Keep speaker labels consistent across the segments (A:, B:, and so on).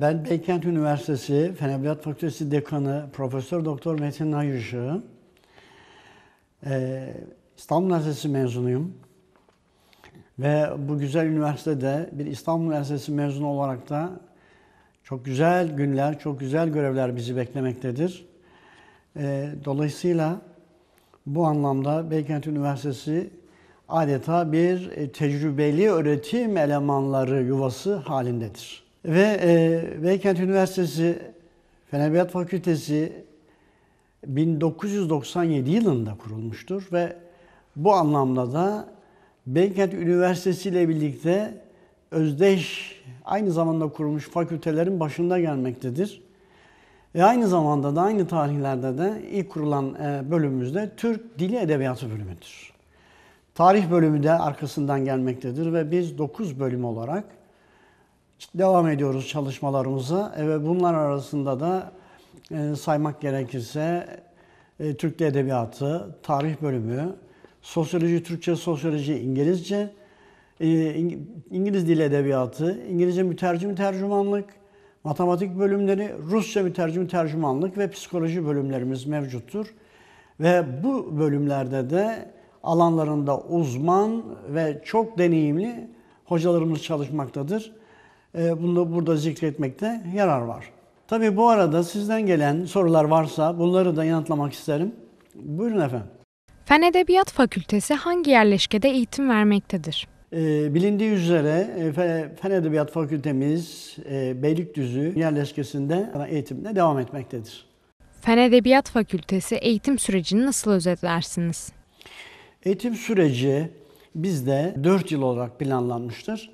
A: Ben Beykent Üniversitesi Fen Edebiyat Fakültesi Dekanı Profesör Doktor Metin Nayışı. E, İstanbul Üniversitesi mezunuyum. Ve bu güzel üniversitede bir İstanbul Üniversitesi mezunu olarak da çok güzel günler, çok güzel görevler bizi beklemektedir. E, dolayısıyla bu anlamda Beykent Üniversitesi adeta bir tecrübeli öğretim elemanları yuvası halindedir. Ve e, Beykent Üniversitesi Fen Edebiyat Fakültesi 1997 yılında kurulmuştur ve bu anlamda da Beykent Üniversitesi ile birlikte özdeş aynı zamanda kurulmuş fakültelerin başında gelmektedir. Ve aynı zamanda da aynı tarihlerde de ilk kurulan e, bölümümüzde Türk Dili Edebiyatı bölümüdür. Tarih bölümü de arkasından gelmektedir ve biz 9 bölüm olarak devam ediyoruz çalışmalarımıza. Ve bunlar arasında da e, saymak gerekirse e, Türk Edebiyatı, Tarih Bölümü, Sosyoloji, Türkçe, Sosyoloji, İngilizce, e, İngiliz Dili Edebiyatı, İngilizce Mütercim Tercümanlık, Matematik bölümleri, Rusça Mütercim Tercümanlık ve Psikoloji bölümlerimiz mevcuttur. Ve bu bölümlerde de alanlarında uzman ve çok deneyimli hocalarımız çalışmaktadır. E, bunu da burada zikretmekte yarar var. Tabii bu arada sizden gelen sorular varsa bunları da yanıtlamak isterim. Buyurun efendim.
B: Fen Edebiyat Fakültesi hangi yerleşkede eğitim vermektedir?
A: E, bilindiği üzere e, Fen Edebiyat Fakültemiz e, Beylikdüzü yerleşkesinde eğitimine devam etmektedir.
B: Fen Edebiyat Fakültesi eğitim sürecini nasıl özetlersiniz?
A: Eğitim süreci bizde 4 yıl olarak planlanmıştır.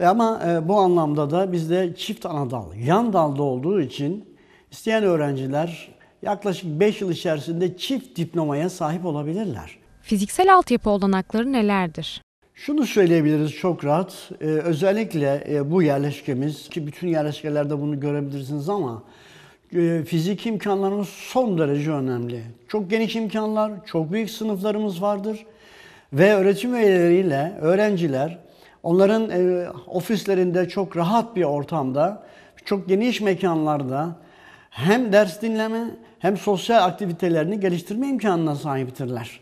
A: E ama e, bu anlamda da bizde çift anadal, yan dalda olduğu için isteyen öğrenciler yaklaşık 5 yıl içerisinde çift diplomaya sahip olabilirler.
B: Fiziksel altyapı olanakları nelerdir?
A: Şunu söyleyebiliriz çok rahat. Ee, özellikle e, bu yerleşkemiz ki bütün yerleşkelerde bunu görebilirsiniz ama e, fizik imkanlarımız son derece önemli. Çok geniş imkanlar, çok büyük sınıflarımız vardır ve öğretim üyeleriyle öğrenciler Onların e, ofislerinde çok rahat bir ortamda, çok geniş mekanlarda hem ders dinleme hem sosyal aktivitelerini geliştirme imkanına sahiptirler.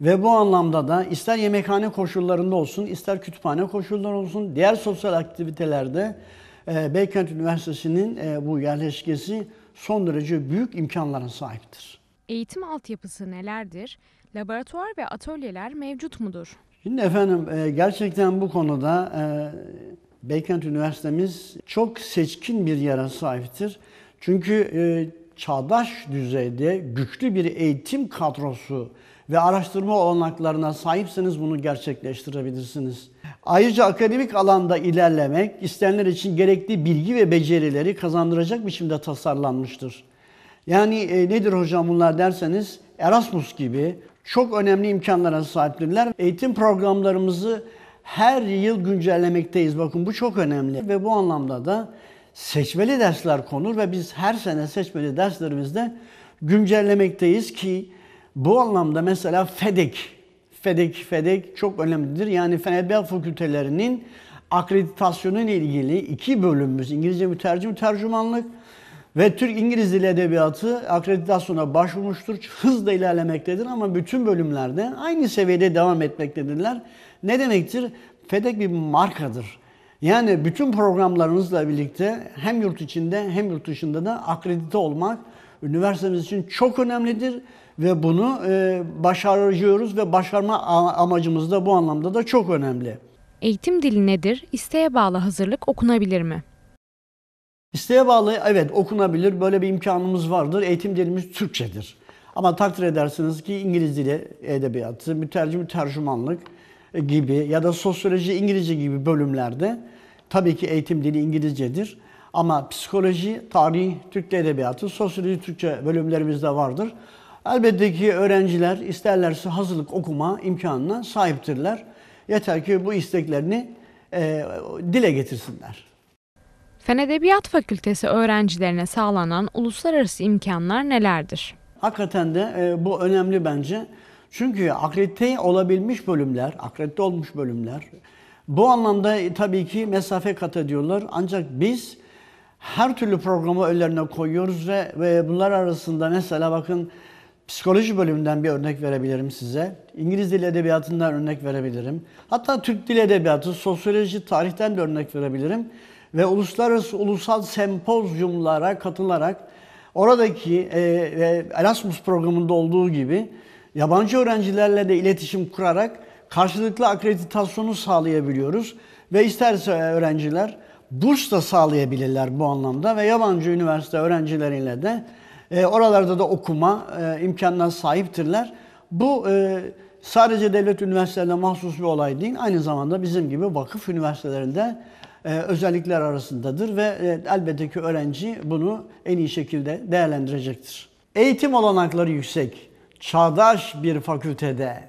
A: Ve bu anlamda da ister yemekhane koşullarında olsun, ister kütüphane koşulları olsun, diğer sosyal aktivitelerde e, Beykent Üniversitesi'nin e, bu yerleşkesi son derece büyük imkanlara sahiptir.
B: Eğitim altyapısı nelerdir? Laboratuvar ve atölyeler mevcut mudur?
A: Şimdi efendim e, gerçekten bu konuda e, Beykent Üniversitemiz çok seçkin bir yere sahiptir. Çünkü e, çağdaş düzeyde güçlü bir eğitim kadrosu ve araştırma olanaklarına sahipseniz bunu gerçekleştirebilirsiniz. Ayrıca akademik alanda ilerlemek isteyenler için gerekli bilgi ve becerileri kazandıracak biçimde tasarlanmıştır. Yani e, nedir hocam bunlar derseniz Erasmus gibi çok önemli imkanlara sahiptirler. Eğitim programlarımızı her yıl güncellemekteyiz. Bakın bu çok önemli ve bu anlamda da seçmeli dersler konur ve biz her sene seçmeli derslerimizde güncellemekteyiz ki bu anlamda mesela FEDEK, FEDEK, FEDEK çok önemlidir. Yani Fenerbahçe fakültelerinin akreditasyonu ile ilgili iki bölümümüz İngilizce mütercim tercümanlık ve Türk İngiliz Dili Edebiyatı akreditasyona başvurmuştur. Hızla ilerlemektedir ama bütün bölümlerde aynı seviyede devam etmektedirler. Ne demektir? FEDEK bir markadır. Yani bütün programlarınızla birlikte hem yurt içinde hem yurt dışında da akredite olmak üniversitemiz için çok önemlidir ve bunu e, başarıyoruz ve başarma amacımız da bu anlamda da çok önemli.
B: Eğitim dili nedir? İsteğe bağlı hazırlık okunabilir mi?
A: İsteğe bağlı evet okunabilir. Böyle bir imkanımız vardır. Eğitim dilimiz Türkçedir. Ama takdir edersiniz ki İngiliz dili edebiyatı, mütercim tercümanlık gibi ya da sosyoloji İngilizce gibi bölümlerde tabii ki eğitim dili İngilizcedir. Ama psikoloji, tarih, Türk edebiyatı, sosyoloji, Türkçe bölümlerimizde vardır. Elbette ki öğrenciler isterlerse hazırlık okuma imkanına sahiptirler. Yeter ki bu isteklerini e, dile getirsinler.
B: Fen Edebiyat Fakültesi öğrencilerine sağlanan uluslararası imkanlar nelerdir? Hakikaten de e,
A: bu önemli bence. Çünkü akredite olabilmiş bölümler, akredite olmuş bölümler bu anlamda e, tabii ki mesafe kat ediyorlar. Ancak biz her türlü programı önlerine koyuyoruz ve, ve bunlar arasında mesela bakın psikoloji bölümünden bir örnek verebilirim size. İngiliz dil edebiyatından örnek verebilirim. Hatta Türk dil edebiyatı, sosyoloji, tarihten de örnek verebilirim ve uluslararası ulusal sempozyumlara katılarak oradaki e, Erasmus programında olduğu gibi yabancı öğrencilerle de iletişim kurarak karşılıklı akreditasyonu sağlayabiliyoruz ve isterse öğrenciler burs da sağlayabilirler bu anlamda ve yabancı üniversite öğrencileriyle de e, oralarda da okuma e, imkanına sahiptirler. Bu e, sadece devlet üniversitelerine mahsus bir olay değil, aynı zamanda bizim gibi vakıf üniversitelerinde e, özellikler arasındadır ve e, elbette ki öğrenci bunu en iyi şekilde değerlendirecektir. Eğitim olanakları yüksek, çağdaş bir fakültede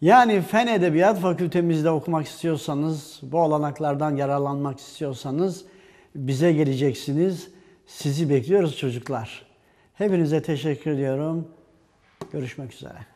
A: yani Fen Edebiyat Fakültemizde okumak istiyorsanız, bu olanaklardan yararlanmak istiyorsanız bize geleceksiniz. Sizi bekliyoruz çocuklar. Hepinize teşekkür ediyorum. Görüşmek üzere.